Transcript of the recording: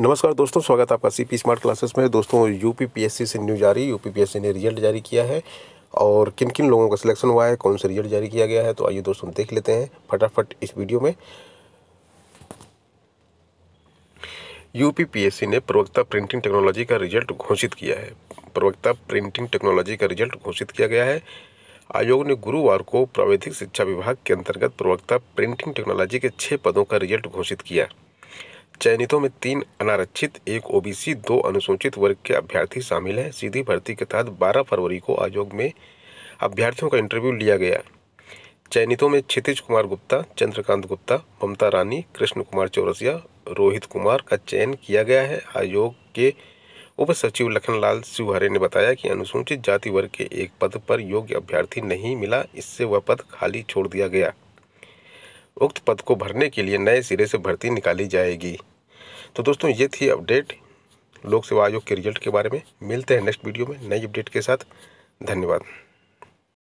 नमस्कार दोस्तों स्वागत है आपका सी पी स्मार्ट क्लासेस में दोस्तों यूपीपीएससी से न्यूज जारी यूपीपीएससी ने रिजल्ट जारी किया है और किन किन लोगों का सिलेक्शन हुआ है कौन सा रिजल्ट जारी किया गया है तो आइए दोस्तों देख लेते हैं फटाफट इस वीडियो में यूपीपीएससी ने प्रवक्ता प्रिंटिंग टेक्नोलॉजी का रिजल्ट घोषित किया है प्रवक्ता प्रिंटिंग टेक्नोलॉजी का रिजल्ट घोषित किया गया है आयोग ने गुरुवार को प्राविधिक शिक्षा विभाग के अंतर्गत प्रवक्ता प्रिंटिंग टेक्नोलॉजी के छः पदों का रिजल्ट घोषित किया चयनितों में तीन अनारक्षित एक ओबीसी दो अनुसूचित वर्ग के अभ्यर्थी शामिल हैं सीधी भर्ती के तहत 12 फरवरी को आयोग में अभ्यर्थियों का इंटरव्यू लिया गया चयनितों में क्षितिज कुमार गुप्ता चंद्रकांत गुप्ता ममता रानी कृष्ण कुमार चौरसिया रोहित कुमार का चयन किया गया है आयोग के उप सचिव लखनलाल शिवहरे ने बताया कि अनुसूचित जाति वर्ग के एक पद पर योग्य अभ्यर्थी नहीं मिला इससे वह पद खाली छोड़ दिया गया उक्त पद को भरने के लिए नए सिरे से भर्ती निकाली जाएगी तो दोस्तों ये थी अपडेट लोक सेवा आयोग के रिजल्ट के बारे में मिलते हैं नेक्स्ट वीडियो में नई अपडेट के साथ धन्यवाद